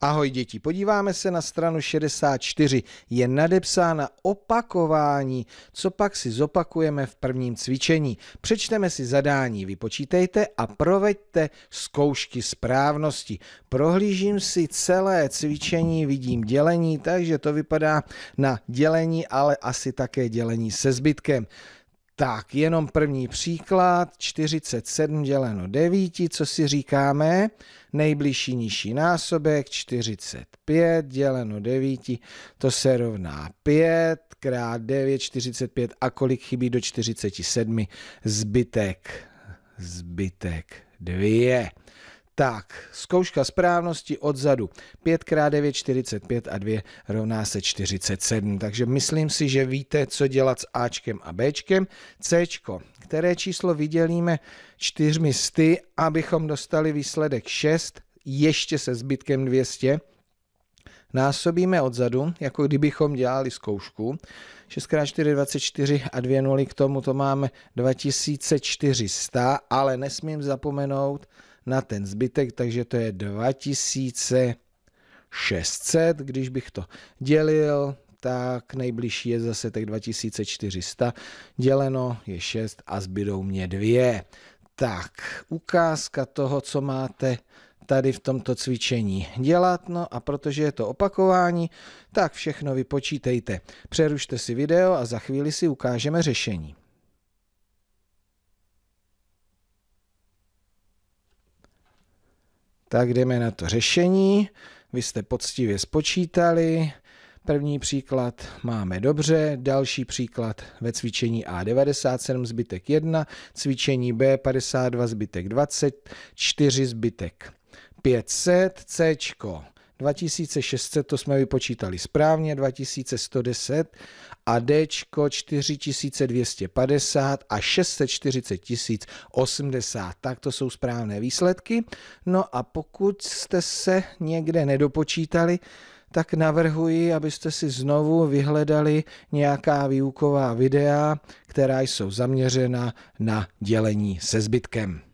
Ahoj děti, podíváme se na stranu 64. Je nadepsána opakování, co pak si zopakujeme v prvním cvičení. Přečteme si zadání, vypočítejte a proveďte zkoušky správnosti. Prohlížím si celé cvičení, vidím dělení, takže to vypadá na dělení, ale asi také dělení se zbytkem. Tak, jenom první příklad, 47 děleno 9, co si říkáme? Nejbližší nižší násobek, 45 děleno 9, to se rovná 5, krát 9, 45 a kolik chybí do 47? Zbytek, zbytek 2. Tak, zkouška správnosti odzadu. 5 x 9, 45 a 2 rovná se 47. Takže myslím si, že víte, co dělat s Ačkem a Bčkem. Cčko, které číslo vydělíme čtyřmi sty, abychom dostali výsledek 6, ještě se zbytkem 200. Násobíme odzadu, jako kdybychom dělali zkoušku. 6x4 24 a 2 nuly, k tomu to máme 2400, ale nesmím zapomenout, na ten zbytek, takže to je 2600. Když bych to dělil, tak nejbližší je zase tak 2400. Děleno je 6 a zbydou mě 2. Tak, ukázka toho, co máte tady v tomto cvičení dělat. No a protože je to opakování, tak všechno vypočítejte. Přerušte si video a za chvíli si ukážeme řešení. Tak jdeme na to řešení. Vy jste poctivě spočítali. První příklad máme dobře, další příklad ve cvičení A 97 zbytek 1, cvičení B 52 zbytek 20, 4 zbytek 500, C 2600, to jsme vypočítali správně, 2110 a D 4250 a 640 080. Tak to jsou správné výsledky. No a pokud jste se někde nedopočítali, tak navrhuji, abyste si znovu vyhledali nějaká výuková videa, která jsou zaměřena na dělení se zbytkem.